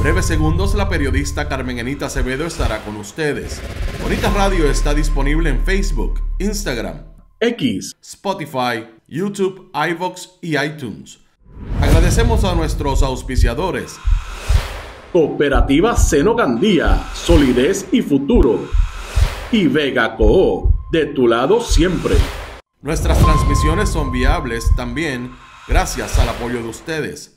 breves segundos, la periodista Carmen Anita Acevedo estará con ustedes. Bonita Radio está disponible en Facebook, Instagram, X, Spotify, YouTube, iVoox y iTunes. Agradecemos a nuestros auspiciadores. Cooperativa Seno Gandía, Solidez y Futuro. Y Vega Co, de tu lado siempre. Nuestras transmisiones son viables también gracias al apoyo de ustedes.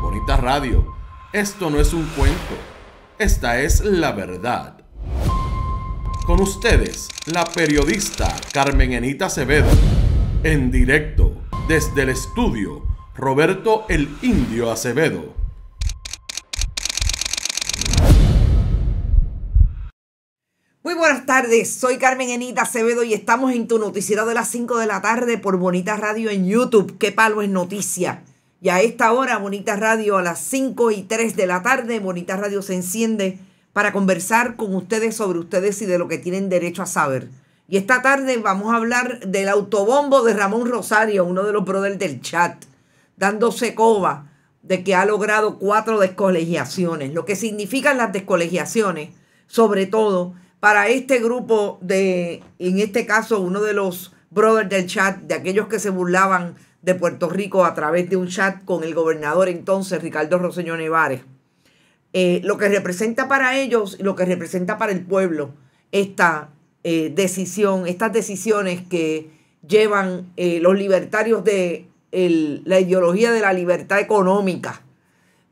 Bonita Radio, esto no es un cuento, esta es la verdad. Con ustedes, la periodista Carmen Enita Acevedo, en directo desde el estudio Roberto el Indio Acevedo. Muy buenas tardes, soy Carmen Enita Acevedo y estamos en tu noticiero de las 5 de la tarde por Bonita Radio en YouTube. ¡Qué palo es noticia! Y a esta hora, Bonita Radio, a las 5 y 3 de la tarde, Bonita Radio se enciende para conversar con ustedes sobre ustedes y de lo que tienen derecho a saber. Y esta tarde vamos a hablar del autobombo de Ramón Rosario, uno de los brothers del chat, dándose coba de que ha logrado cuatro descolegiaciones, lo que significan las descolegiaciones, sobre todo para este grupo de, en este caso, uno de los brothers del chat, de aquellos que se burlaban de Puerto Rico a través de un chat con el gobernador entonces, Ricardo Roseño Nevares. Eh, lo que representa para ellos y lo que representa para el pueblo esta eh, decisión, estas decisiones que llevan eh, los libertarios de la ideología de la libertad económica.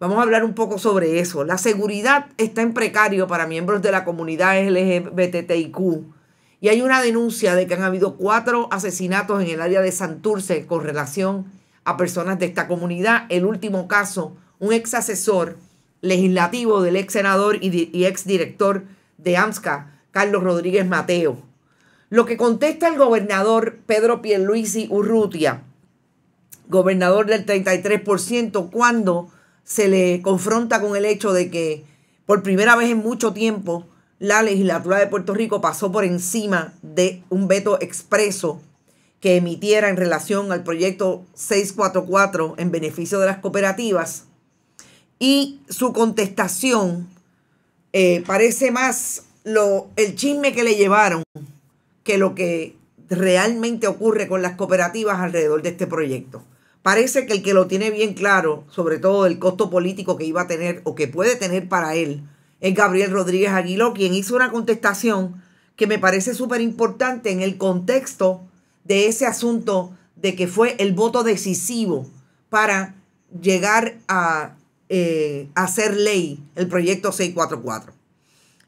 Vamos a hablar un poco sobre eso. La seguridad está en precario para miembros de la comunidad LGBTIQ y hay una denuncia de que han habido cuatro asesinatos en el área de Santurce con relación a personas de esta comunidad. El último caso, un ex asesor legislativo del ex senador y, ex director de AMSCA, Carlos Rodríguez Mateo. Lo que contesta el gobernador Pedro Pierluisi Urrutia, gobernador del 33%, cuando se le confronta con el hecho de que por primera vez en mucho tiempo la legislatura de Puerto Rico pasó por encima de un veto expreso que emitiera en relación al proyecto 644 en beneficio de las cooperativas. Y su contestación eh, parece más lo, el chisme que le llevaron que lo que realmente ocurre con las cooperativas alrededor de este proyecto. Parece que el que lo tiene bien claro, sobre todo el costo político que iba a tener o que puede tener para él, es Gabriel Rodríguez Aguiló, quien hizo una contestación que me parece súper importante en el contexto de ese asunto de que fue el voto decisivo para llegar a eh, hacer ley el proyecto 644.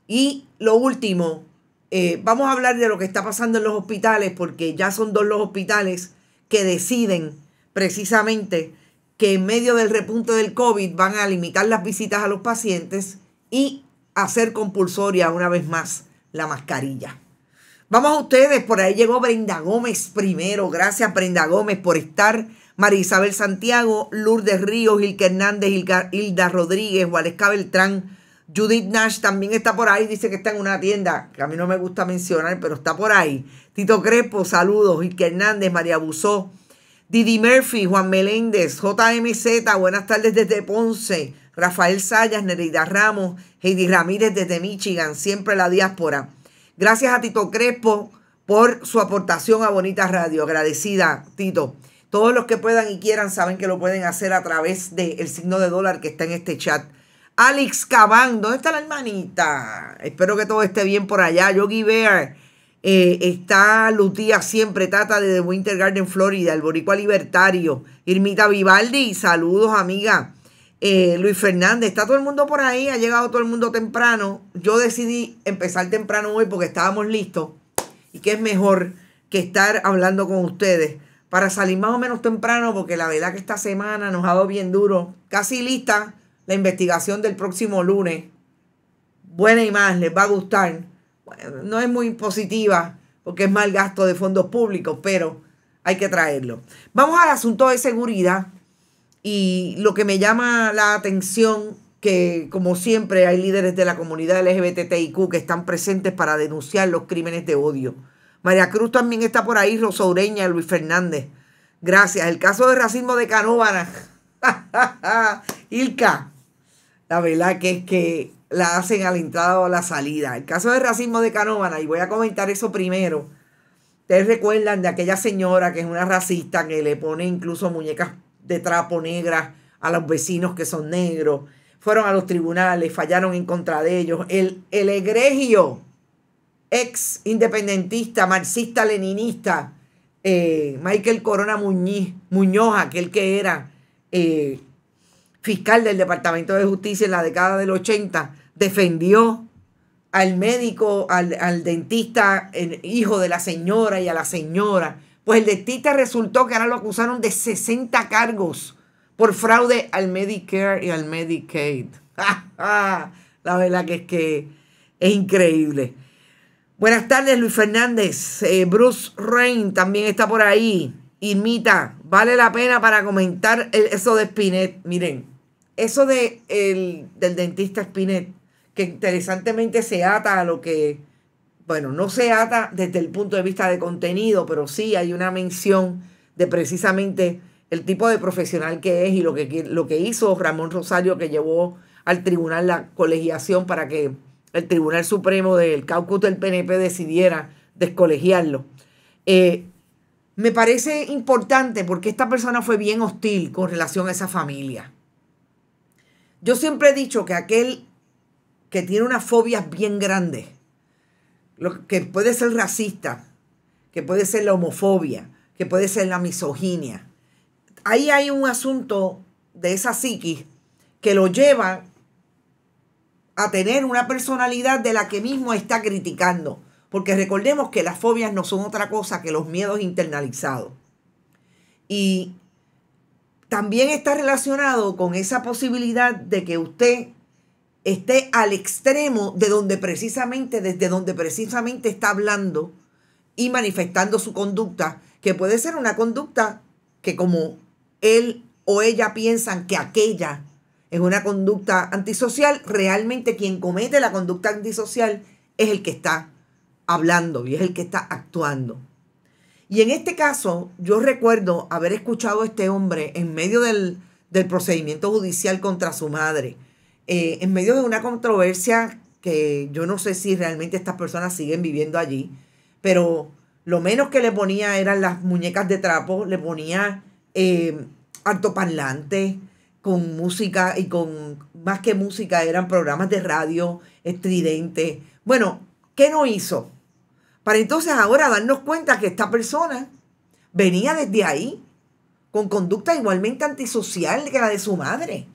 Y lo último, eh, vamos a hablar de lo que está pasando en los hospitales, porque ya son dos los hospitales que deciden precisamente que en medio del repunte del COVID van a limitar las visitas a los pacientes y hacer compulsoria una vez más la mascarilla. Vamos a ustedes, por ahí llegó Brenda Gómez primero. Gracias Brenda Gómez por estar. María Isabel Santiago, Lourdes Ríos, Gilke Hernández, Hilda, Rodríguez, Waleska Beltrán, Judith Nash también está por ahí, dice que está en una tienda, que a mí no me gusta mencionar, pero está por ahí. Tito Crespo, saludos, Gilke Hernández, María Busó, Didi Murphy, Juan Meléndez, JMZ, buenas tardes desde Ponce, Rafael Sayas, Nereida Ramos, Heidi Ramírez desde Michigan, siempre la diáspora. Gracias a Tito Crespo por su aportación a Bonita Radio. Agradecida, Tito. Todos los que puedan y quieran saben que lo pueden hacer a través del signo de dólar que está en este chat. Alex Cabán, ¿dónde está la hermanita? Espero que todo esté bien por allá. Yogi Bear, eh, está Lutía siempre, Tata desde Winter Garden, Florida, el Boricua Libertario. Irmita Vivaldi, saludos amiga. Eh, Luis Fernández, está todo el mundo por ahí, ha llegado todo el mundo temprano. Yo decidí empezar temprano hoy porque estábamos listos y que es mejor que estar hablando con ustedes para salir más o menos temprano porque la verdad que esta semana nos ha dado bien duro. Casi lista la investigación del próximo lunes. Buena y más, les va a gustar. no es muy positiva porque es mal gasto de fondos públicos, pero hay que traerlo. Vamos al asunto de seguridad y lo que me llama la atención, que como siempre hay líderes de la comunidad LGBTIQ que están presentes para denunciar los crímenes de odio. María Cruz también está por ahí, Rosa Luis Fernández. Gracias. El caso de racismo de Canóvana. Ilka, la verdad que es que la hacen a entrada o a la salida. El caso de racismo de Canóvana, y voy a comentar eso primero. Ustedes recuerdan de aquella señora que es una racista que le pone incluso muñecas de trapo negra a los vecinos que son negros, fueron a los tribunales, fallaron en contra de ellos. El, el egregio ex independentista, marxista, leninista, eh, Michael Corona Muñiz, Muñoz, aquel que era eh, fiscal del Departamento de Justicia en la década del 80, defendió al médico, al, al dentista, el hijo de la señora y a la señora pues el dentista resultó que ahora lo acusaron de 60 cargos por fraude al Medicare y al Medicaid. la verdad que es que es increíble. Buenas tardes, Luis Fernández. Eh, Bruce Rain también está por ahí. Irmita, vale la pena para comentar eso de Spinet. Miren, eso de, del dentista Spinet, que interesantemente se ata a lo que bueno, no se ata desde el punto de vista de contenido, pero sí hay una mención de precisamente el tipo de profesional que es y lo que, lo que hizo Ramón Rosario que llevó al tribunal la colegiación para que el Tribunal Supremo del Caucus del PNP decidiera descolegiarlo. Eh, me parece importante porque esta persona fue bien hostil con relación a esa familia. Yo siempre he dicho que aquel que tiene unas fobias bien grandes que puede ser racista, que puede ser la homofobia, que puede ser la misoginia. Ahí hay un asunto de esa psiquis que lo lleva a tener una personalidad de la que mismo está criticando. Porque recordemos que las fobias no son otra cosa que los miedos internalizados. Y también está relacionado con esa posibilidad de que usted esté al extremo de donde precisamente, desde donde precisamente está hablando y manifestando su conducta, que puede ser una conducta que como él o ella piensan que aquella es una conducta antisocial, realmente quien comete la conducta antisocial es el que está hablando y es el que está actuando. Y en este caso, yo recuerdo haber escuchado a este hombre en medio del, del procedimiento judicial contra su madre eh, en medio de una controversia que yo no sé si realmente estas personas siguen viviendo allí, pero lo menos que le ponía eran las muñecas de trapo, le ponía eh, altoparlantes con música y con más que música eran programas de radio estridente. Bueno, ¿qué no hizo? Para entonces ahora darnos cuenta que esta persona venía desde ahí con conducta igualmente antisocial que la de su madre.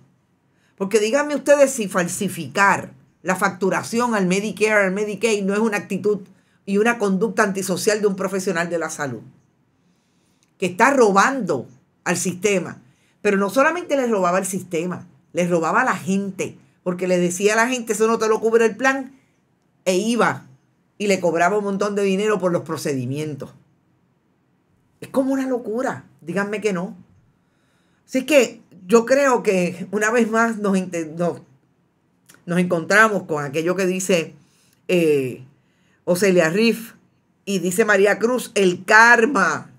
Porque díganme ustedes si falsificar la facturación al Medicare, al Medicaid, no es una actitud y una conducta antisocial de un profesional de la salud, que está robando al sistema. Pero no solamente le robaba al sistema, Le robaba a la gente, porque le decía a la gente, eso no te lo cubre el plan, e iba y le cobraba un montón de dinero por los procedimientos. Es como una locura, díganme que no. Así que yo creo que una vez más nos, encontramos con aquello que dice eh, Ocelia Riff y dice María Cruz, el karma.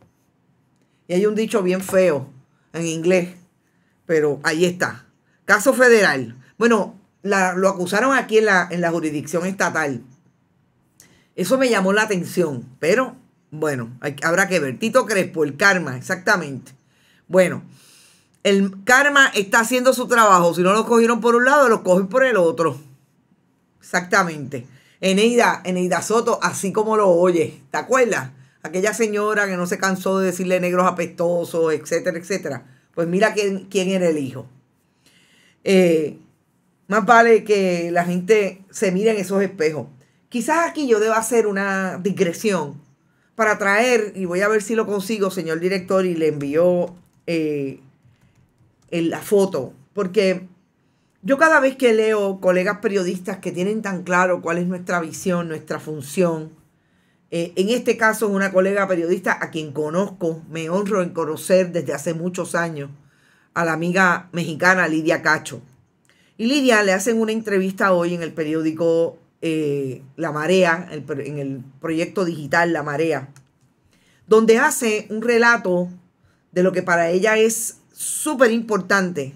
Y hay un dicho bien feo en inglés, pero ahí está. Caso federal. Bueno, lo acusaron aquí en la, jurisdicción estatal. Eso me llamó la atención, pero bueno, habrá que ver. Tito Crespo, el karma, exactamente. Bueno, el karma está haciendo su trabajo. Si no lo cogieron por un lado, lo cogen por el otro. Exactamente. Eneida, Eneida Soto, así como lo oye. ¿Te acuerdas? Aquella señora que no se cansó de decirle negros apestosos, etcétera, etcétera. Pues mira quién, quién era el hijo. Eh, más vale que la gente se mire en esos espejos. Quizás aquí yo deba hacer una digresión para traer, y voy a ver si lo consigo, señor director, y le envió eh, en la foto, porque yo cada vez que leo colegas periodistas que tienen tan claro cuál es nuestra visión, nuestra función, eh, en este caso es una colega periodista a quien conozco, me honro en conocer desde hace muchos años, a la amiga mexicana Lidia Cacho. Y Lidia le hacen una entrevista hoy en el periódico eh, La Marea, en el proyecto digital La Marea, donde hace un relato de lo que para ella es súper importante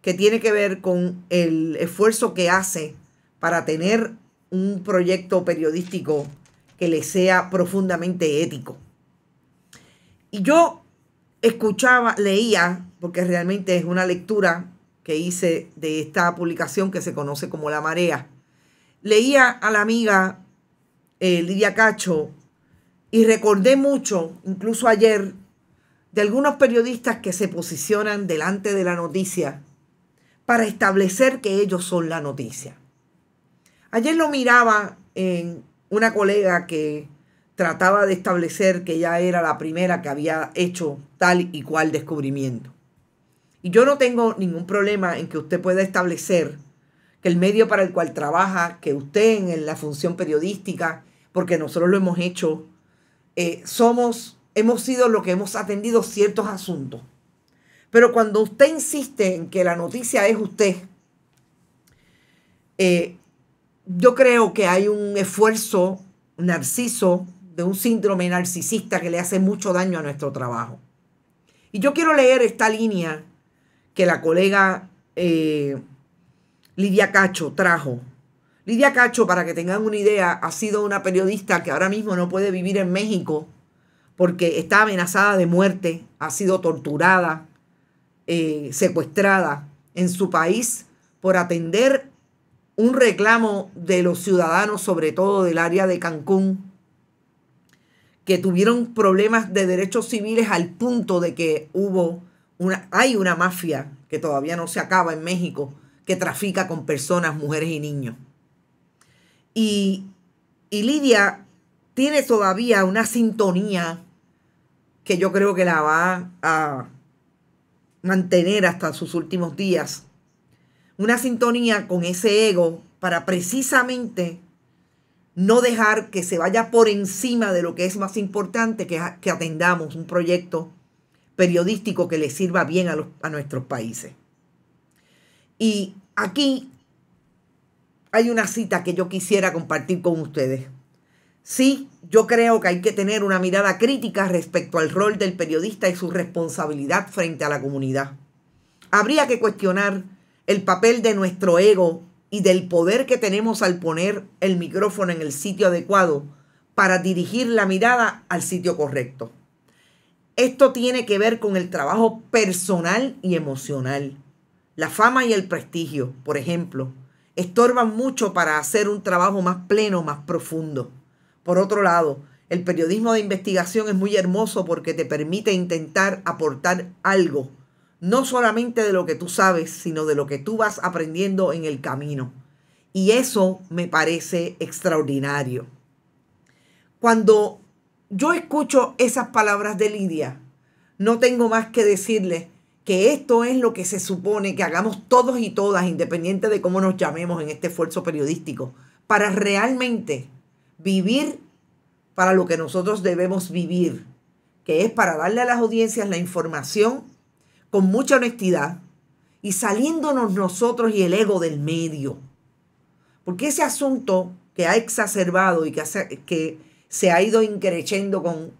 que tiene que ver con el esfuerzo que hace para tener un proyecto periodístico que le sea profundamente ético. Y yo escuchaba, leía, porque realmente es una lectura que hice de esta publicación que se conoce como La Marea. Leía a la amiga eh, Lidia Cacho y recordé mucho, incluso ayer, de algunos periodistas que se posicionan delante de la noticia para establecer que ellos son la noticia. Ayer lo miraba en una colega que trataba de establecer que ella era la primera que había hecho tal y cual descubrimiento. Y yo no tengo ningún problema en que usted pueda establecer que el medio para el cual trabaja, que usted en la función periodística, porque nosotros lo hemos hecho, eh, somos hemos sido los que hemos atendido ciertos asuntos. Pero cuando usted insiste en que la noticia es usted, eh, yo creo que hay un esfuerzo narciso de un síndrome narcisista que le hace mucho daño a nuestro trabajo. Y yo quiero leer esta línea que la colega eh, Lidia Cacho trajo. Lidia Cacho, para que tengan una idea, ha sido una periodista que ahora mismo no puede vivir en México porque está amenazada de muerte, ha sido torturada, eh, secuestrada en su país por atender un reclamo de los ciudadanos, sobre todo del área de Cancún, que tuvieron problemas de derechos civiles al punto de que hubo una, hay una mafia que todavía no se acaba en México que trafica con personas, mujeres y niños. Y, y Lidia tiene todavía una sintonía que yo creo que la va a mantener hasta sus últimos días. Una sintonía con ese ego para precisamente no dejar que se vaya por encima de lo que es más importante, que, atendamos un proyecto periodístico que le sirva bien a, a nuestros países. Y aquí hay una cita que yo quisiera compartir con ustedes. Sí, yo creo que hay que tener una mirada crítica respecto al rol del periodista y su responsabilidad frente a la comunidad. Habría que cuestionar el papel de nuestro ego y del poder que tenemos al poner el micrófono en el sitio adecuado para dirigir la mirada al sitio correcto. Esto tiene que ver con el trabajo personal y emocional. La fama y el prestigio, por ejemplo, estorban mucho para hacer un trabajo más pleno, más profundo. Por otro lado, el periodismo de investigación es muy hermoso porque te permite intentar aportar algo, no solamente de lo que tú sabes, sino de lo que tú vas aprendiendo en el camino. Y eso me parece extraordinario. Cuando yo escucho esas palabras de Lidia, no tengo más que decirle que esto es lo que se supone que hagamos todos y todas, independiente de cómo nos llamemos en este esfuerzo periodístico, para realmente vivir para lo que nosotros debemos vivir, que es para darle a las audiencias la información con mucha honestidad y saliéndonos nosotros y el ego del medio. Porque ese asunto que ha exacerbado y que, que se ha ido increchando con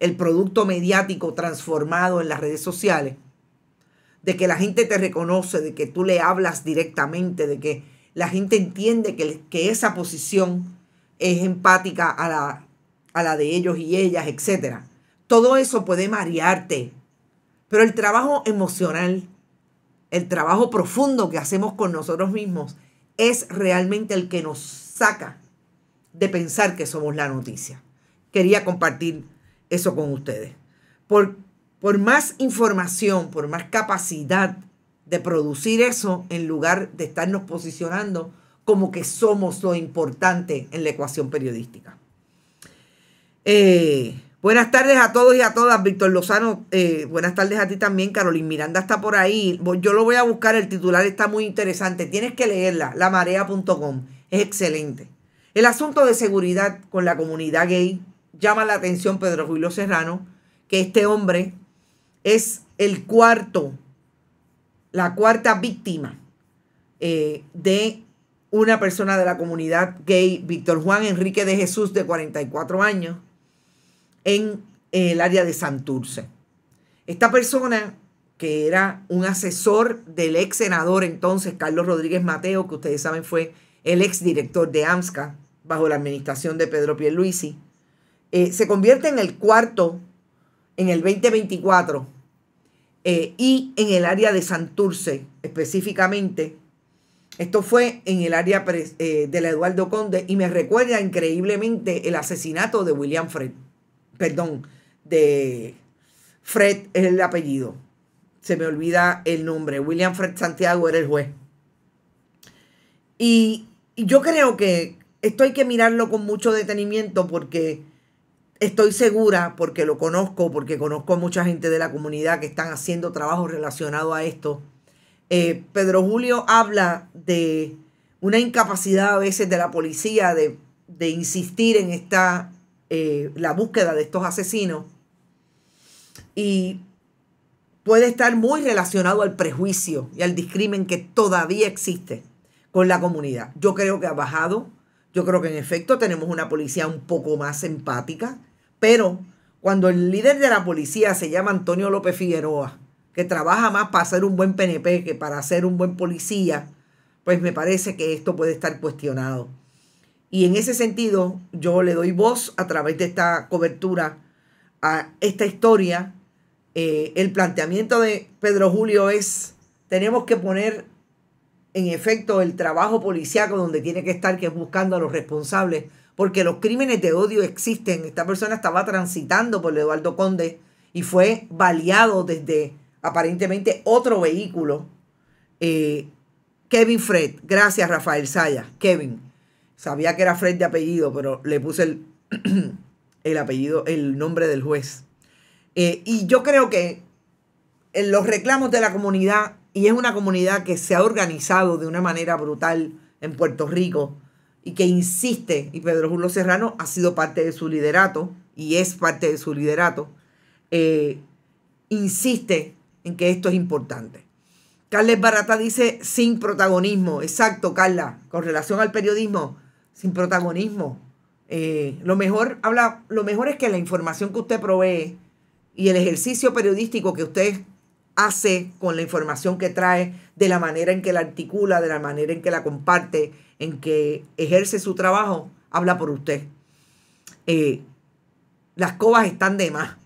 el producto mediático transformado en las redes sociales, de que la gente te reconoce, de que tú le hablas directamente, de que la gente entiende que esa posición es empática a la, de ellos y ellas, etcétera Todo eso puede marearte. Pero el trabajo emocional, el trabajo profundo que hacemos con nosotros mismos, es realmente el que nos saca de pensar que somos la noticia. Quería compartir eso con ustedes. Por, por más información, por más capacidad de producir eso, en lugar de estarnos posicionando como que somos lo importante en la ecuación periodística. Eh, buenas tardes a todos y a todas. Víctor Lozano, eh, buenas tardes a ti también. Carolina Miranda está por ahí. Yo lo voy a buscar, el titular está muy interesante. Tienes que leerla, lamarea.com. Es excelente. El asunto de seguridad con la comunidad gay llama la atención Pedro Julio Serrano, que este hombre es el cuarto, la cuarta víctima eh, de una persona de la comunidad gay, Víctor Juan Enrique de Jesús, de 44 años, en eh, el área de Santurce. Esta persona, que era un asesor del ex senador entonces, Carlos Rodríguez Mateo, que ustedes saben fue el ex director de AMSCA bajo la administración de Pedro Pierluisi, eh, se convierte en el cuarto en el 2024 eh, y en el área de Santurce específicamente esto fue en el área eh, de Eduardo Conde y me recuerda increíblemente el asesinato de William Fred. Perdón, de Fred es el apellido. Se me olvida el nombre. William Fred Santiago era el juez. Y, y yo creo que esto hay que mirarlo con mucho detenimiento porque estoy segura, porque lo conozco, porque conozco a mucha gente de la comunidad que están haciendo trabajo relacionado a esto eh, Pedro Julio habla de una incapacidad a veces de la policía de, insistir en esta, eh, la búsqueda de estos asesinos. Y puede estar muy relacionado al prejuicio y al discrimen que todavía existe con la comunidad. Yo creo que ha bajado, yo creo que en efecto tenemos una policía un poco más empática, pero cuando el líder de la policía se llama Antonio López Figueroa, que trabaja más para ser un buen PNP que para ser un buen policía, pues me parece que esto puede estar cuestionado. Y en ese sentido, yo le doy voz a través de esta cobertura a esta historia. Eh, el planteamiento de Pedro Julio es, tenemos que poner en efecto el trabajo policíaco donde tiene que estar, que es buscando a los responsables, porque los crímenes de odio existen. Esta persona estaba transitando por Eduardo Conde y fue baleado desde aparentemente otro vehículo. Eh, Kevin Fred, gracias Rafael Saya, Kevin. Sabía que era Fred de apellido, pero le puse el, el apellido, el nombre del juez. Eh, y yo creo que en los reclamos de la comunidad, y es una comunidad que se ha organizado de una manera brutal en Puerto Rico y que insiste, y Pedro Julio Serrano ha sido parte de su liderato y es parte de su liderato, eh, insiste en que esto es importante. Carles Barata dice sin protagonismo. Exacto, Carla, con relación al periodismo, sin protagonismo. Eh, lo, mejor, habla, lo mejor es que la información que usted provee y el ejercicio periodístico que usted hace con la información que trae, de la manera en que la articula, de la manera en que la comparte, en que ejerce su trabajo, habla por usted. Eh, las cobas están de más.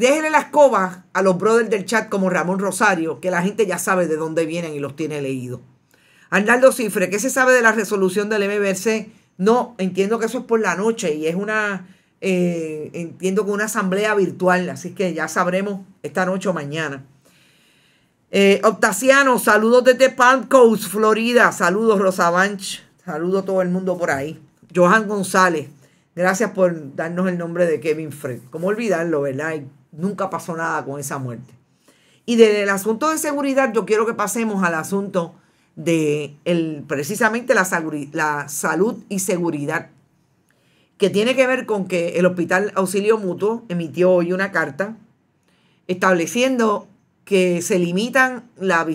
Déjenle las cobas a los brothers del chat como Ramón Rosario, que la gente ya sabe de dónde vienen y los tiene leídos. Arnaldo Cifre, ¿qué se sabe de la resolución del MBC? No, entiendo que eso es por la noche y es una, eh, entiendo que una asamblea virtual, así que ya sabremos esta noche o mañana. Eh, Octaciano, saludos desde Palm Coast, Florida. Saludos, Rosa Banch. Saludos a todo el mundo por ahí. Johan González, gracias por darnos el nombre de Kevin Fred. ¿Cómo olvidarlo, verdad? Nunca pasó nada con esa muerte. Y desde el asunto de seguridad, yo quiero que pasemos al asunto de el, precisamente la, salud y seguridad, que tiene que ver con que el Hospital Auxilio Mutuo emitió hoy una carta estableciendo que se limitan las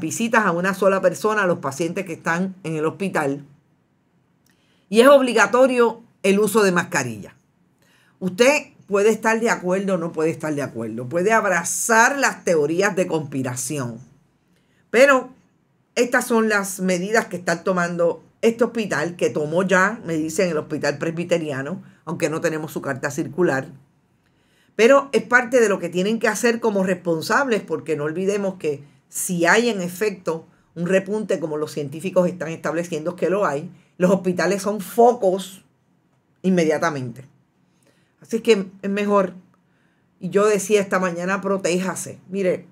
visitas a una sola persona a los pacientes que están en el hospital y es obligatorio el uso de mascarilla. Usted puede estar de acuerdo o no puede estar de acuerdo, puede abrazar las teorías de conspiración. Pero estas son las medidas que está tomando este hospital, que tomó ya, me dicen, el hospital presbiteriano, aunque no tenemos su carta circular. Pero es parte de lo que tienen que hacer como responsables, porque no olvidemos que si hay en efecto un repunte como los científicos están estableciendo que lo hay, los hospitales son focos inmediatamente. Así que es mejor. Y yo decía esta mañana, protéjase. Mire,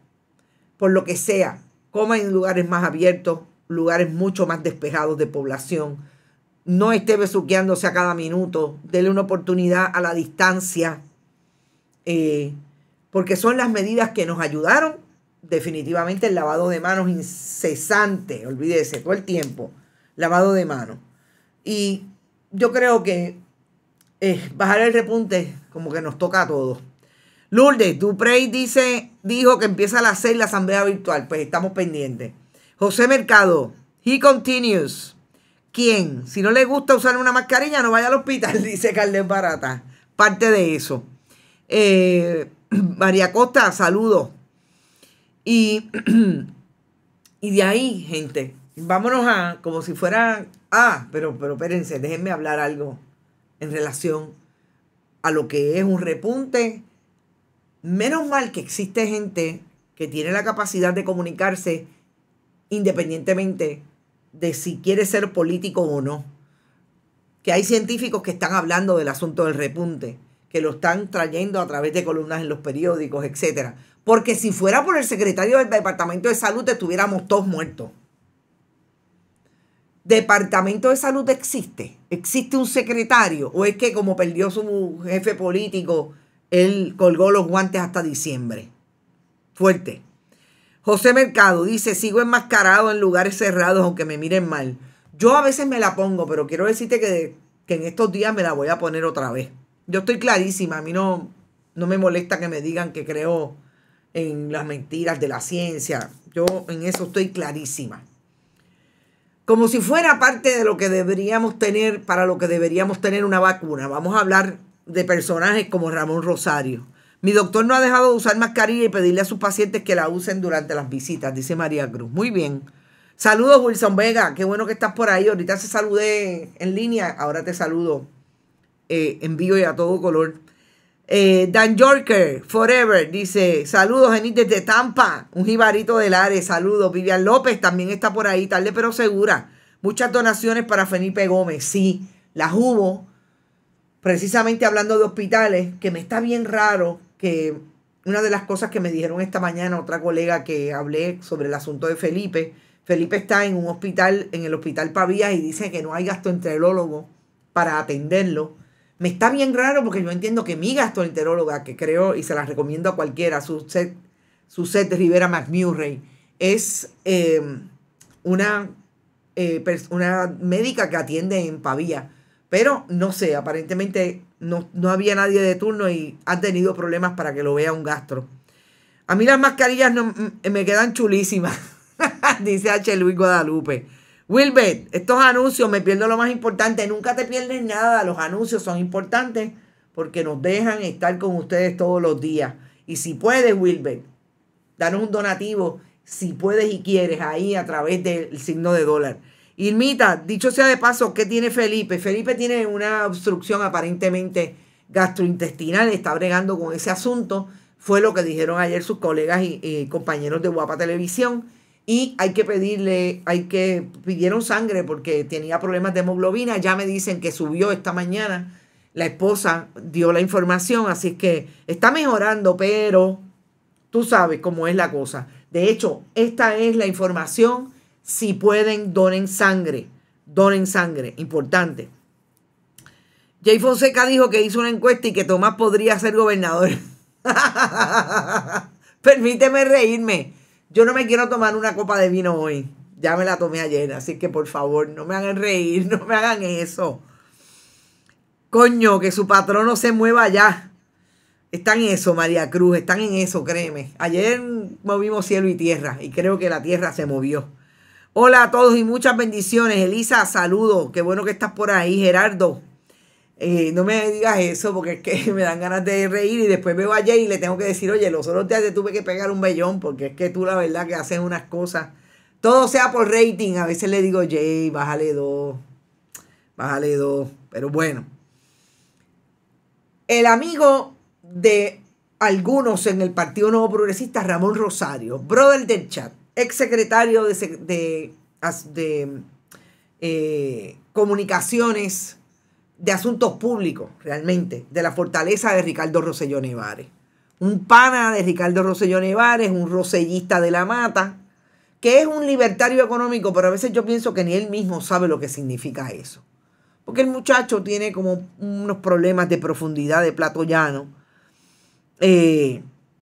por lo que sea, coma en lugares más abiertos, lugares mucho más despejados de población. No esté besuqueándose a cada minuto. Dele una oportunidad a la distancia. Eh, porque son las medidas que nos ayudaron. Definitivamente el lavado de manos incesante, olvídese, todo el tiempo. Lavado de manos. Y yo creo que eh, bajar el repunte, como que nos toca a todos. Lourdes, Duprey dice, dijo que empieza a las 6 la asamblea virtual. Pues estamos pendientes. José Mercado, he continues. ¿Quién? Si no le gusta usar una mascarilla, no vaya al hospital, dice Carles Barata. Parte de eso. Eh, María Costa, saludos. Y, y de ahí, gente, vámonos a, como si fuera, ah, pero, pero espérense, déjenme hablar algo en relación a lo que es un repunte. Menos mal que existe gente que tiene la capacidad de comunicarse independientemente de si quiere ser político o no. Que hay científicos que están hablando del asunto del repunte, que lo están trayendo a través de columnas en los periódicos, etc. Porque si fuera por el secretario del Departamento de Salud, estuviéramos todos muertos. Departamento de Salud existe. ¿Existe un secretario? ¿O es que como perdió su jefe político, él colgó los guantes hasta diciembre? Fuerte. José Mercado dice, sigo enmascarado en lugares cerrados aunque me miren mal. Yo a veces me la pongo, pero quiero decirte que, en estos días me la voy a poner otra vez. Yo estoy clarísima, a mí no, no me molesta que me digan que creo en las mentiras de la ciencia. Yo en eso estoy clarísima como si fuera parte de lo que deberíamos tener, para lo que deberíamos tener una vacuna. Vamos a hablar de personajes como Ramón Rosario. Mi doctor no ha dejado de usar mascarilla y pedirle a sus pacientes que la usen durante las visitas, dice María Cruz. Muy bien. Saludos, Wilson Vega. Qué bueno que estás por ahí. Ahorita se saludé en línea, ahora te saludo Envío eh, en vivo y a todo color. Eh, Dan Yorker, Forever, dice, saludos Genite de Tampa, un jibarito del área, saludos. Vivian López también está por ahí, tarde pero segura. Muchas donaciones para Felipe Gómez, sí, las hubo. Precisamente hablando de hospitales, que me está bien raro que una de las cosas que me dijeron esta mañana otra colega que hablé sobre el asunto de Felipe, Felipe está en un hospital, en el hospital Pavía y dice que no hay gasto gastroenterólogo para atenderlo me está bien raro porque yo entiendo que mi gastroenteróloga, que creo y se las recomiendo a cualquiera, Su Set Rivera McMurray, es eh, una, eh, una médica que atiende en Pavía. Pero no sé, aparentemente no, no había nadie de turno y ha tenido problemas para que lo vea un gastro. A mí las mascarillas no, mm, me quedan chulísimas, dice H. Luis Guadalupe. Wilbert, estos anuncios, me pierdo lo más importante. Nunca te pierdes nada. Los anuncios son importantes porque nos dejan estar con ustedes todos los días. Y si puedes, Wilbert, danos un donativo, si puedes y quieres, ahí a través del signo de dólar. Irmita, dicho sea de paso, ¿qué tiene Felipe? Felipe tiene una obstrucción aparentemente gastrointestinal, está bregando con ese asunto. Fue lo que dijeron ayer sus colegas y, y compañeros de Guapa Televisión y hay que pedirle, hay que, pidieron sangre porque tenía problemas de hemoglobina, ya me dicen que subió esta mañana, la esposa dio la información, así que está mejorando, pero tú sabes cómo es la cosa. De hecho, esta es la información, si pueden, donen sangre, donen sangre, importante. Jay Fonseca dijo que hizo una encuesta y que Tomás podría ser gobernador. Permíteme reírme yo no me quiero tomar una copa de vino hoy. Ya me la tomé ayer, así que por favor, no me hagan reír, no me hagan eso. Coño, que su patrón no se mueva ya. Están en eso, María Cruz, están en eso, créeme. Ayer movimos cielo y tierra y creo que la tierra se movió. Hola a todos y muchas bendiciones. Elisa, saludo. Qué bueno que estás por ahí, Gerardo. Eh, no me digas eso porque es que me dan ganas de reír y después veo a Jay y le tengo que decir, oye, los otros días te tuve que pegar un bellón porque es que tú la verdad que haces unas cosas. Todo sea por rating. A veces le digo, Jay, bájale dos. Bájale dos. Pero bueno. El amigo de algunos en el Partido Nuevo Progresista, Ramón Rosario, brother del chat, secretario de, de, de eh, Comunicaciones de asuntos públicos, realmente, de la fortaleza de Ricardo Rosselló Nevares. Un pana de Ricardo Rosselló Nevares, un rosellista de la mata, que es un libertario económico, pero a veces yo pienso que ni él mismo sabe lo que significa eso. Porque el muchacho tiene como unos problemas de profundidad de plato llano. Eh,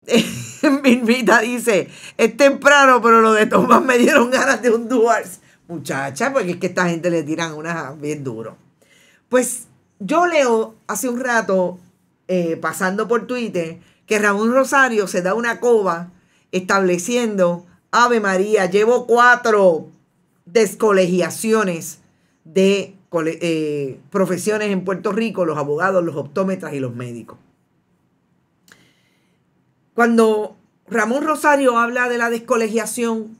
dice, es temprano, pero lo de Tomás me dieron ganas de un Duars. Muchacha, porque es que esta gente le tiran unas bien duro. Pues yo leo hace un rato, eh, pasando por Twitter, que Ramón Rosario se da una coba estableciendo, Ave María, llevo cuatro descolegiaciones de eh, profesiones en Puerto Rico, los abogados, los optómetras y los médicos. Cuando Ramón Rosario habla de la descolegiación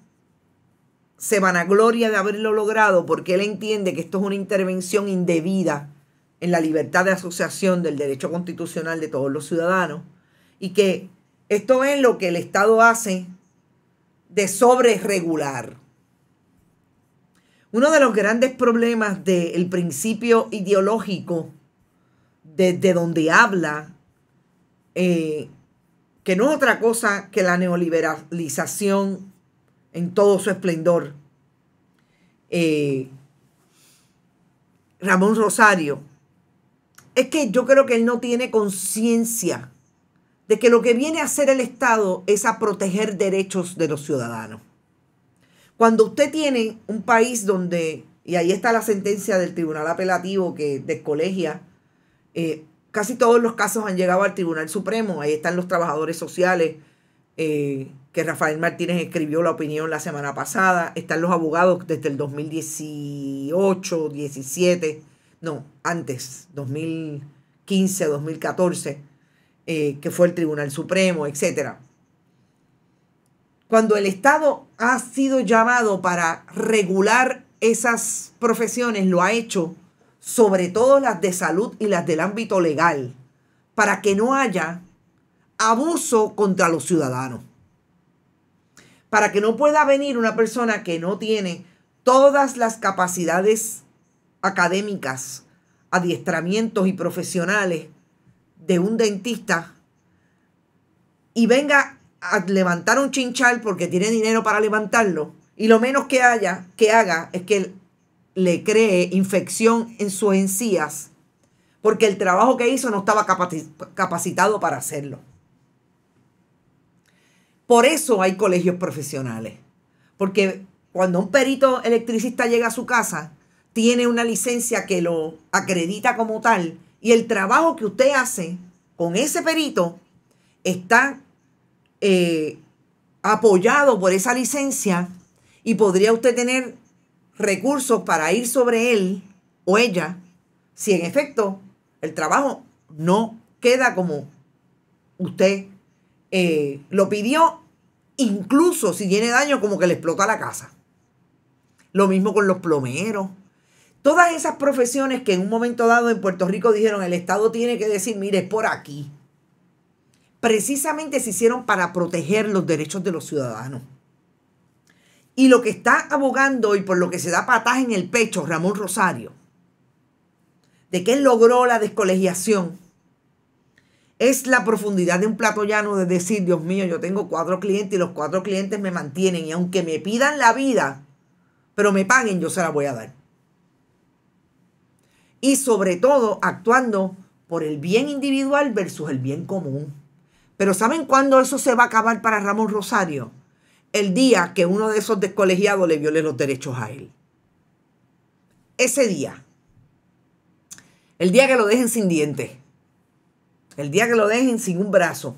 se vanagloria de haberlo logrado porque él entiende que esto es una intervención indebida en la libertad de asociación del derecho constitucional de todos los ciudadanos y que esto es lo que el Estado hace de sobre regular. Uno de los grandes problemas del principio ideológico desde donde habla, eh, que no es otra cosa que la neoliberalización en todo su esplendor. Eh, Ramón Rosario, es que yo creo que él no tiene conciencia de que lo que viene a hacer el Estado es a proteger derechos de los ciudadanos. Cuando usted tiene un país donde, y ahí está la sentencia del Tribunal Apelativo que descolegia, eh, casi todos los casos han llegado al Tribunal Supremo, ahí están los trabajadores sociales, eh, que Rafael Martínez escribió la opinión la semana pasada. Están los abogados desde el 2018, 17, no, antes, 2015, 2014, eh, que fue el Tribunal Supremo, etc. Cuando el Estado ha sido llamado para regular esas profesiones, lo ha hecho sobre todo las de salud y las del ámbito legal, para que no haya abuso contra los ciudadanos para que no pueda venir una persona que no tiene todas las capacidades académicas, adiestramientos y profesionales de un dentista y venga a levantar un chinchal porque tiene dinero para levantarlo y lo menos que haya que haga es que le cree infección en sus encías porque el trabajo que hizo no estaba capacitado para hacerlo. Por eso hay colegios profesionales. Porque cuando un perito electricista llega a su casa, tiene una licencia que lo acredita como tal y el trabajo que usted hace con ese perito está eh, apoyado por esa licencia y podría usted tener recursos para ir sobre él o ella si en efecto el trabajo no queda como usted eh, lo pidió Incluso si tiene daño como que le explota la casa. Lo mismo con los plomeros. Todas esas profesiones que en un momento dado en Puerto Rico dijeron el Estado tiene que decir, mire, es por aquí. Precisamente se hicieron para proteger los derechos de los ciudadanos. Y lo que está abogando y por lo que se da pataje en el pecho Ramón Rosario, de que él logró la descolegiación, es la profundidad de un plato llano de decir, Dios mío, yo tengo cuatro clientes y los cuatro clientes me mantienen y aunque me pidan la vida, pero me paguen, yo se la voy a dar. Y sobre todo actuando por el bien individual versus el bien común. Pero ¿saben cuándo eso se va a acabar para Ramón Rosario? El día que uno de esos descolegiados le viole los derechos a él. Ese día. El día que lo dejen sin dientes el día que lo dejen sin un brazo.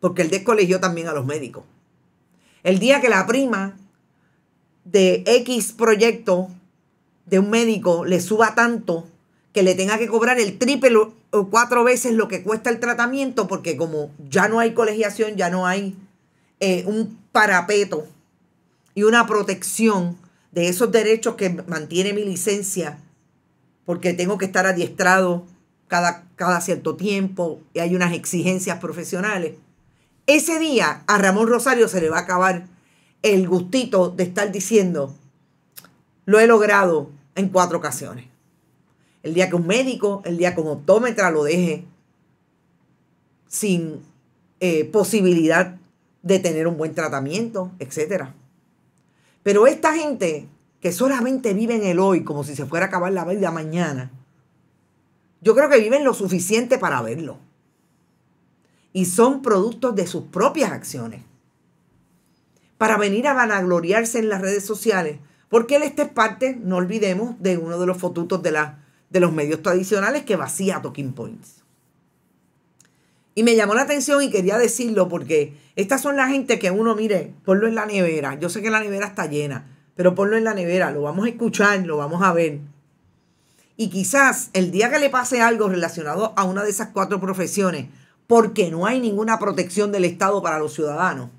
Porque él descolegió también a los médicos. El día que la prima de X proyecto de un médico le suba tanto que le tenga que cobrar el triple o cuatro veces lo que cuesta el tratamiento, porque como ya no hay colegiación, ya no hay eh, un parapeto y una protección de esos derechos que mantiene mi licencia, porque tengo que estar adiestrado cada cada cierto tiempo y hay unas exigencias profesionales. Ese día a Ramón Rosario se le va a acabar el gustito de estar diciendo, lo he logrado en cuatro ocasiones. El día que un médico, el día que un optómetra lo deje sin eh, posibilidad de tener un buen tratamiento, etc. Pero esta gente que solamente vive en el hoy, como si se fuera a acabar la vida mañana, yo creo que viven lo suficiente para verlo. Y son productos de sus propias acciones. Para venir a vanagloriarse en las redes sociales. Porque él este es parte, no olvidemos, de uno de los fotutos de, de los medios tradicionales que vacía Talking Points. Y me llamó la atención y quería decirlo porque estas son la gente que uno, mire, ponlo en la nevera. Yo sé que la nevera está llena, pero ponlo en la nevera. Lo vamos a escuchar, lo vamos a ver. Y quizás el día que le pase algo relacionado a una de esas cuatro profesiones, porque no hay ninguna protección del Estado para los ciudadanos,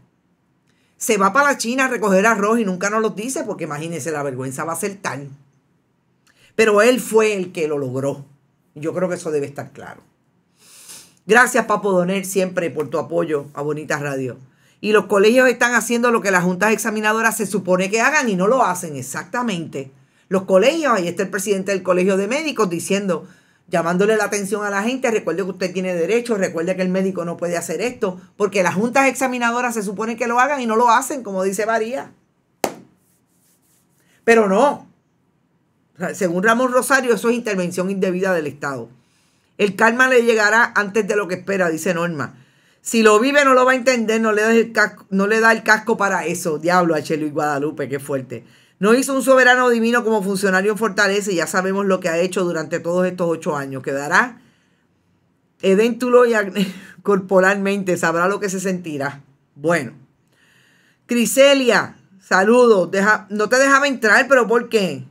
se va para la China a recoger arroz y nunca nos lo dice, porque imagínense, la vergüenza va a ser tal. Pero él fue el que lo logró. Yo creo que eso debe estar claro. Gracias, Papo Doner, siempre por tu apoyo a Bonitas Radio. Y los colegios están haciendo lo que las juntas examinadoras se supone que hagan y no lo hacen exactamente. Los colegios, ahí está el presidente del colegio de médicos diciendo, llamándole la atención a la gente, recuerde que usted tiene derecho, recuerde que el médico no puede hacer esto, porque las juntas examinadoras se supone que lo hagan y no lo hacen, como dice María. Pero no. Según Ramón Rosario, eso es intervención indebida del Estado. El calma le llegará antes de lo que espera, dice Norma. Si lo vive, no lo va a entender, no le da el casco, no le da el casco para eso. Diablo, a Chelo y Guadalupe, qué fuerte. No hizo un soberano divino como funcionario en Fortaleza y ya sabemos lo que ha hecho durante todos estos ocho años. Quedará edéntulo y corporalmente, sabrá lo que se sentirá. Bueno, Criselia, saludos. no te dejaba entrar, pero ¿por qué?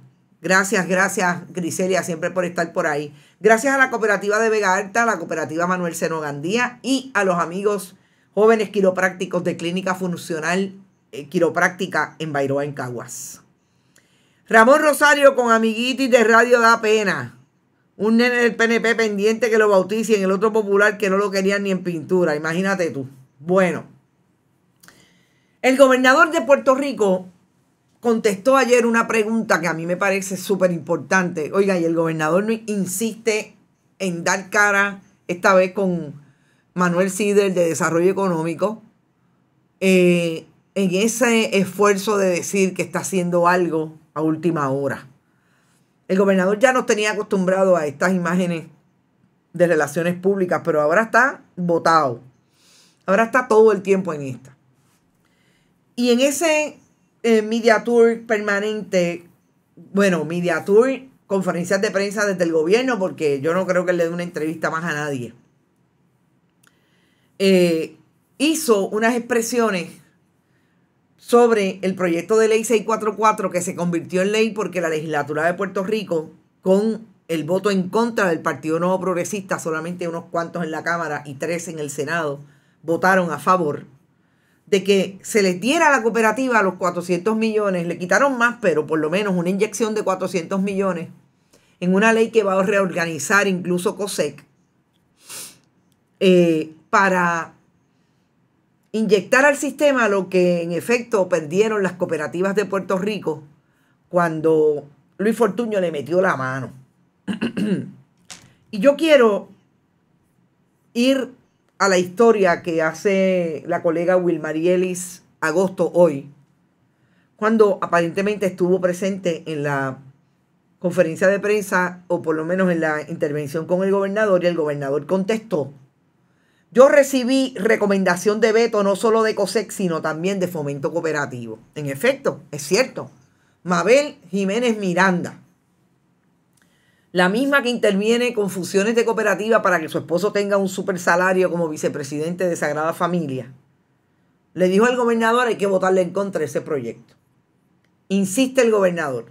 Gracias, gracias, Griselia, siempre por estar por ahí. Gracias a la cooperativa de Vega Alta, a la cooperativa Manuel Seno Gandía y a los amigos jóvenes quiroprácticos de Clínica Funcional eh, Quiropráctica en Bairoa, en Caguas. Ramón Rosario con amiguitis de radio da pena. Un nene del PNP pendiente que lo bautice en el otro popular que no lo querían ni en pintura. Imagínate tú. Bueno, el gobernador de Puerto Rico contestó ayer una pregunta que a mí me parece súper importante. Oiga, y el gobernador insiste en dar cara esta vez con Manuel Sider de Desarrollo Económico, eh, en ese esfuerzo de decir que está haciendo algo última hora. El gobernador ya no tenía acostumbrado a estas imágenes de relaciones públicas, pero ahora está votado. Ahora está todo el tiempo en esta. Y en ese eh, media tour permanente, bueno, media tour, conferencias de prensa desde el gobierno, porque yo no creo que le dé una entrevista más a nadie. Eh, hizo unas expresiones sobre el proyecto de ley 644 que se convirtió en ley porque la legislatura de Puerto Rico, con el voto en contra del Partido Nuevo Progresista, solamente unos cuantos en la Cámara y tres en el Senado, votaron a favor de que se le diera a la cooperativa los 400 millones, le quitaron más, pero por lo menos una inyección de 400 millones en una ley que va a reorganizar incluso COSEC eh, para inyectar al sistema lo que en efecto perdieron las cooperativas de Puerto Rico cuando Luis Fortuño le metió la mano. y yo quiero ir a la historia que hace la colega Wilmarielis Agosto hoy, cuando aparentemente estuvo presente en la conferencia de prensa o por lo menos en la intervención con el gobernador y el gobernador contestó yo recibí recomendación de veto no solo de COSEC, sino también de Fomento Cooperativo. En efecto, es cierto. Mabel Jiménez Miranda, la misma que interviene con fusiones de cooperativa para que su esposo tenga un super salario como vicepresidente de Sagrada Familia, le dijo al gobernador hay que votarle en contra de ese proyecto. Insiste el gobernador.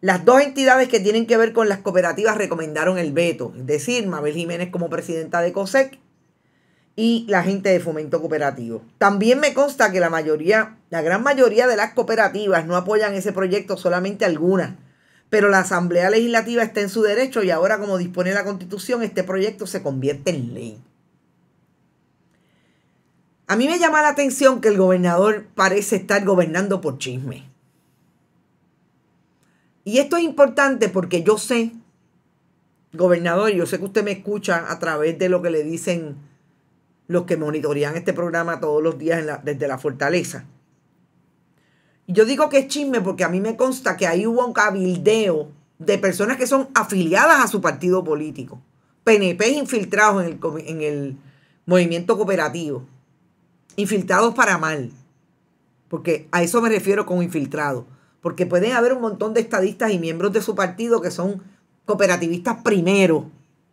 Las dos entidades que tienen que ver con las cooperativas recomendaron el veto, es decir, Mabel Jiménez como presidenta de COSEC y la gente de fomento cooperativo. También me consta que la mayoría, la gran mayoría de las cooperativas no apoyan ese proyecto, solamente algunas. Pero la Asamblea Legislativa está en su derecho y ahora como dispone la Constitución, este proyecto se convierte en ley. A mí me llama la atención que el gobernador parece estar gobernando por chisme. Y esto es importante porque yo sé, gobernador, yo sé que usted me escucha a través de lo que le dicen los que monitorean este programa todos los días desde la fortaleza. Y yo digo que es chisme porque a mí me consta que ahí hubo un cabildeo de personas que son afiliadas a su partido político, PNP infiltrados en el, movimiento cooperativo, infiltrados para mal, porque a eso me refiero con infiltrados, porque pueden haber un montón de estadistas y miembros de su partido que son cooperativistas primero,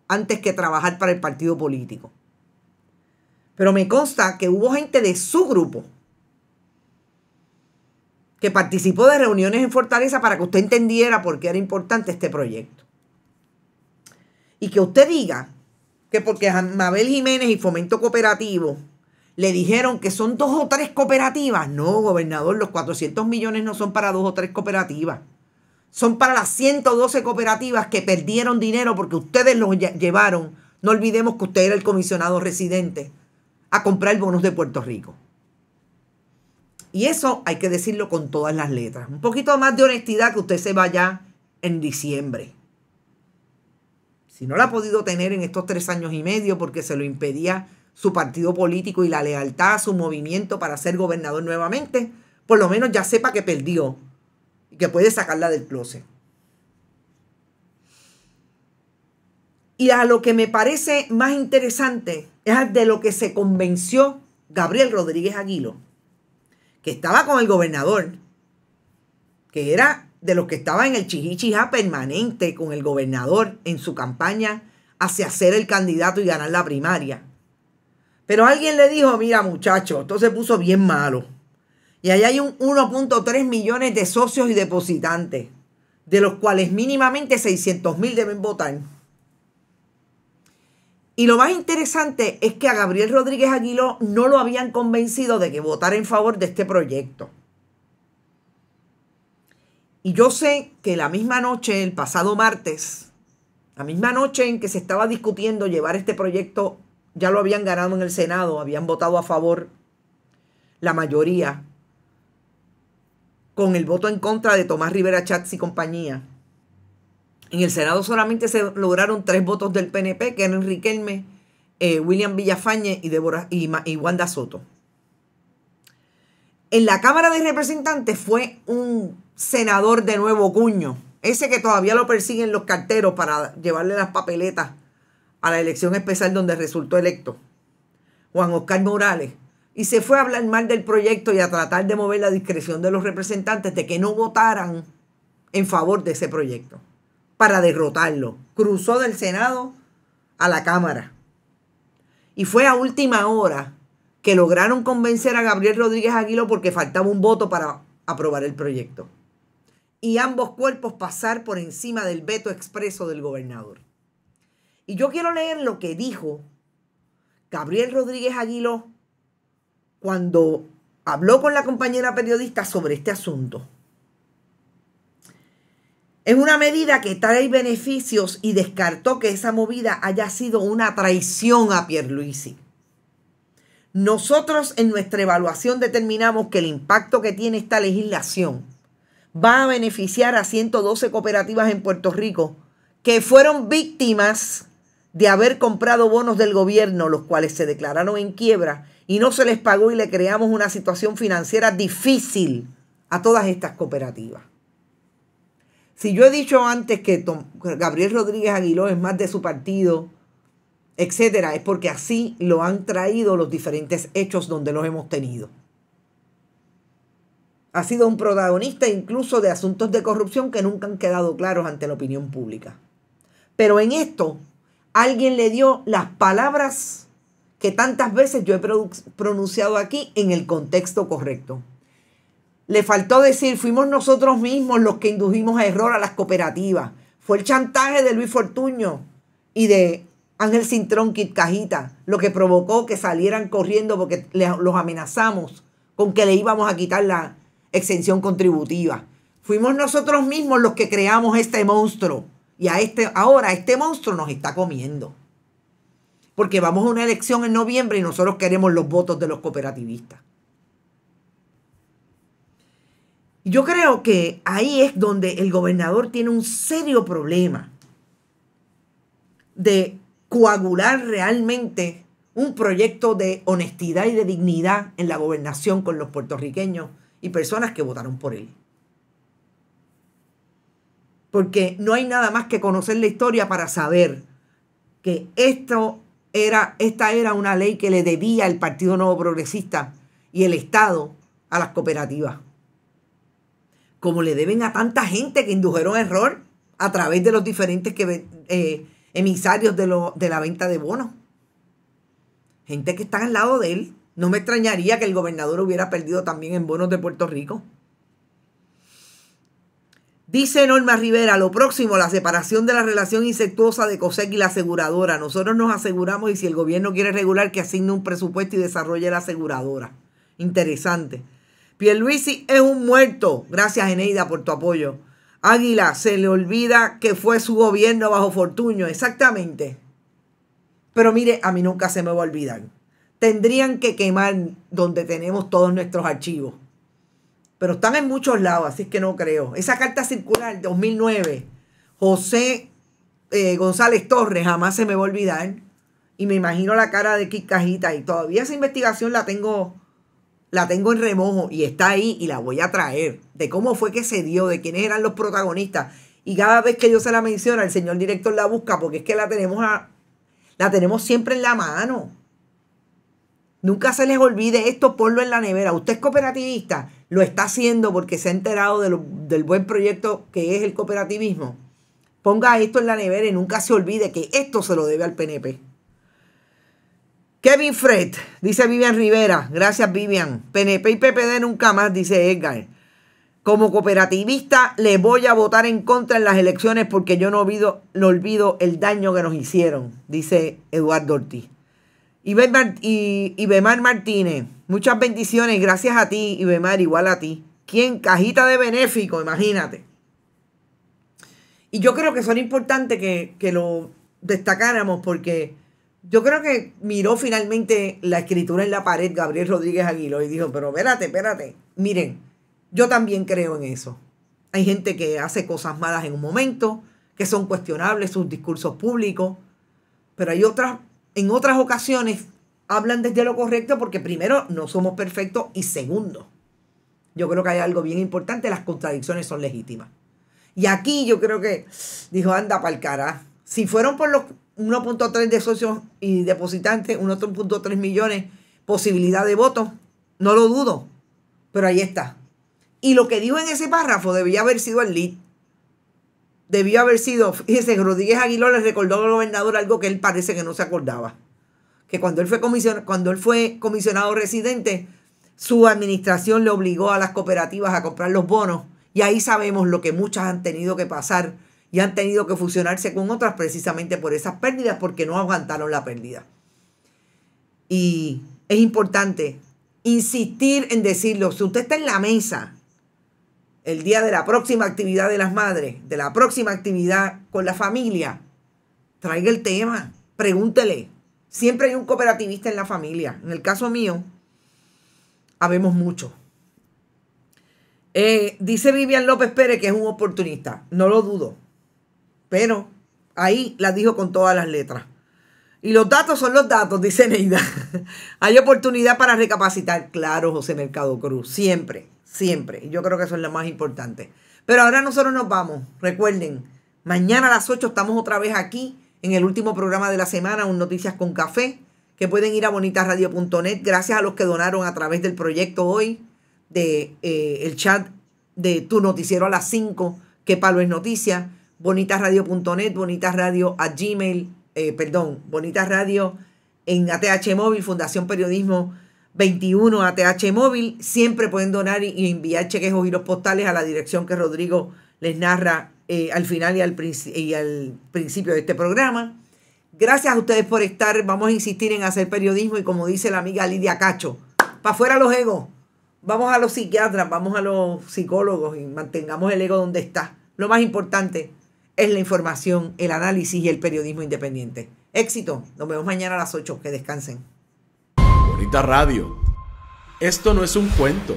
antes que trabajar para el partido político. Pero me consta que hubo gente de su grupo que participó de reuniones en Fortaleza para que usted entendiera por qué era importante este proyecto. Y que usted diga que porque Mabel Jiménez y Fomento Cooperativo le dijeron que son dos o tres cooperativas. No, gobernador, los 400 millones no son para dos o tres cooperativas. Son para las 112 cooperativas que perdieron dinero porque ustedes los llevaron. No olvidemos que usted era el comisionado residente a comprar bonus de Puerto Rico. Y eso hay que decirlo con todas las letras. Un poquito más de honestidad que usted se vaya en diciembre. Si no la ha podido tener en estos tres años y medio porque se lo impedía su partido político y la lealtad a su movimiento para ser gobernador nuevamente, por lo menos ya sepa que perdió y que puede sacarla del closet. Y a lo que me parece más interesante es de lo que se convenció Gabriel Rodríguez Aguilo, que estaba con el gobernador, que era de los que estaba en el chichichija permanente con el gobernador en su campaña hacia ser el candidato y ganar la primaria. Pero alguien le dijo, mira muchacho, esto se puso bien malo. Y ahí hay un 1.3 millones de socios y depositantes, de los cuales mínimamente 600 mil deben votar. Y lo más interesante es que a Gabriel Rodríguez Aguiló no lo habían convencido de que votara en favor de este proyecto. Y yo sé que la misma noche, el pasado martes, la misma noche en que se estaba discutiendo llevar este proyecto, ya lo habían ganado en el Senado, habían votado a favor la mayoría, con el voto en contra de Tomás Rivera Chats y compañía. En el Senado solamente se lograron tres votos del PNP, que eran Enrique eh, William Villafañe y, y, y Wanda Soto. En la Cámara de Representantes fue un senador de nuevo cuño, ese que todavía lo persiguen los carteros para llevarle las papeletas a la elección especial donde resultó electo, Juan Oscar Morales, y se fue a hablar mal del proyecto y a tratar de mover la discreción de los representantes de que no votaran en favor de ese proyecto para derrotarlo. Cruzó del Senado a la Cámara. Y fue a última hora que lograron convencer a Gabriel Rodríguez Aguilo porque faltaba un voto para aprobar el proyecto. Y ambos cuerpos pasar por encima del veto expreso del gobernador. Y yo quiero leer lo que dijo Gabriel Rodríguez Aguiló cuando habló con la compañera periodista sobre este asunto. Es una medida que trae beneficios y descartó que esa movida haya sido una traición a Pierluisi. Nosotros en nuestra evaluación determinamos que el impacto que tiene esta legislación va a beneficiar a 112 cooperativas en Puerto Rico que fueron víctimas de haber comprado bonos del gobierno, los cuales se declararon en quiebra y no se les pagó y le creamos una situación financiera difícil a todas estas cooperativas. Si yo he dicho antes que Gabriel Rodríguez Aguiló es más de su partido, etcétera, es porque así lo han traído los diferentes hechos donde los hemos tenido. Ha sido un protagonista incluso de asuntos de corrupción que nunca han quedado claros ante la opinión pública. Pero en esto, alguien le dio las palabras que tantas veces yo he pronunciado aquí en el contexto correcto. Le faltó decir, fuimos nosotros mismos los que indujimos a error a las cooperativas. Fue el chantaje de Luis Fortuño y de Ángel Cintrón Kit Cajita, lo que provocó que salieran corriendo porque los amenazamos con que le íbamos a quitar la exención contributiva. Fuimos nosotros mismos los que creamos este monstruo. Y a este, ahora este monstruo nos está comiendo. Porque vamos a una elección en noviembre y nosotros queremos los votos de los cooperativistas. Yo creo que ahí es donde el gobernador tiene un serio problema de coagular realmente un proyecto de honestidad y de dignidad en la gobernación con los puertorriqueños y personas que votaron por él. Porque no hay nada más que conocer la historia para saber que esto era, esta era una ley que le debía el Partido Nuevo Progresista y el Estado a las cooperativas como le deben a tanta gente que indujeron error a través de los diferentes eh, emisarios de, de la venta de bonos. Gente que está al lado de él. No me extrañaría que el gobernador hubiera perdido también en bonos de Puerto Rico. Dice Norma Rivera, lo próximo, la separación de la relación insectuosa de COSEC y la aseguradora. Nosotros nos aseguramos y si el gobierno quiere regular que asigne un presupuesto y desarrolle la aseguradora. Interesante. Pierluisi es un muerto. Gracias, Eneida, por tu apoyo. Águila, se le olvida que fue su gobierno bajo Fortuño. Exactamente. Pero mire, a mí nunca se me va a olvidar. Tendrían que quemar donde tenemos todos nuestros archivos. Pero están en muchos lados, así es que no creo. Esa carta circular 2009, José eh, González Torres, jamás se me va a olvidar. Y me imagino la cara de Kit Cajita. Y todavía esa investigación la tengo la tengo en remojo y está ahí y la voy a traer. De cómo fue que se dio, de quiénes eran los protagonistas. Y cada vez que yo se la menciona, el señor director la busca porque es que la tenemos, a, la tenemos siempre en la mano. Nunca se les olvide esto, ponlo en la nevera. Usted es cooperativista, lo está haciendo porque se ha enterado del buen proyecto que es el cooperativismo. Ponga esto en la nevera y nunca se olvide que esto se lo debe al PNP. Kevin Fred, dice Vivian Rivera. Gracias, Vivian. PNP y PPD nunca más, dice Edgar. Como cooperativista, le voy a votar en contra en las elecciones porque yo no olvido, el daño que nos hicieron, dice Eduardo Ortiz. Bemar Martínez, muchas bendiciones, gracias a ti, Bemar, igual a ti. ¿Quién? Cajita de benéfico, imagínate. Y yo creo que son importantes que, que lo destacáramos porque yo creo que miró finalmente la escritura en la pared Gabriel Rodríguez Aguiló y dijo, pero espérate, espérate, miren, yo también creo en eso. Hay gente que hace cosas malas en un momento, que son cuestionables sus discursos públicos, pero hay otras, en otras ocasiones hablan desde lo correcto porque primero no somos perfectos y segundo, yo creo que hay algo bien importante, las contradicciones son legítimas. Y aquí yo creo que dijo, anda para el cara. Si fueron por los 1.3 de socios y depositantes, 1.3 millones, posibilidad de voto no lo dudo, pero ahí está. Y lo que dijo en ese párrafo debía haber sido el lead. Debió haber sido, fíjese, Rodríguez Aguiló le recordó al gobernador algo que él parece que no se acordaba. Que cuando él fue, comisionado, cuando él fue comisionado residente, su administración le obligó a las cooperativas a comprar los bonos. Y ahí sabemos lo que muchas han tenido que pasar y han tenido que fusionarse con otras precisamente por esas pérdidas porque no aguantaron la pérdida. Y es importante insistir en decirlo. Si usted está en la mesa el día de la próxima actividad de las madres, de la próxima actividad con la familia, traiga el tema, pregúntele. Siempre hay un cooperativista en la familia. En el caso mío, habemos mucho. Eh, dice Vivian López Pérez que es un oportunista. No lo dudo. Pero ahí la dijo con todas las letras. Y los datos son los datos, dice Neida. Hay oportunidad para recapacitar. Claro, José Mercado Cruz. Siempre, siempre. Yo creo que eso es lo más importante. Pero ahora nosotros nos vamos. Recuerden, mañana a las 8 estamos otra vez aquí en el último programa de la semana, un Noticias con Café, que pueden ir a bonitasradio.net. Gracias a los que donaron a través del proyecto hoy, de eh, el chat de tu noticiero a las 5, que palo es noticia bonitasradio.net, bonitasradio eh, a Gmail, perdón, bonitasradio en ATH Móvil, Fundación Periodismo 21 ATH Móvil. Siempre pueden donar y enviar cheques o los postales a la dirección que Rodrigo les narra eh, al final y al, y al principio de este programa. Gracias a ustedes por estar. Vamos a insistir en hacer periodismo y como dice la amiga Lidia Cacho, para afuera los egos. Vamos a los psiquiatras, vamos a los psicólogos y mantengamos el ego donde está. Lo más importante, es la información, el análisis y el periodismo independiente. Éxito, nos vemos mañana a las 8, que descansen. Bonita radio. Esto no es un cuento.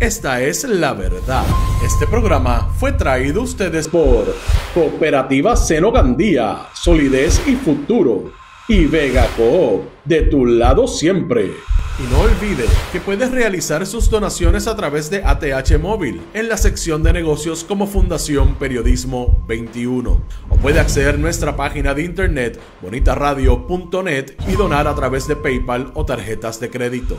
Esta es la verdad. Este programa fue traído a ustedes por Cooperativa Seno Gandía, Solidez y Futuro y Vega Coop, de tu lado siempre. Y no olvides que puedes realizar sus donaciones a través de ATH Móvil en la sección de negocios como Fundación Periodismo 21. O puede acceder a nuestra página de internet bonitaradio.net y donar a través de PayPal o tarjetas de crédito.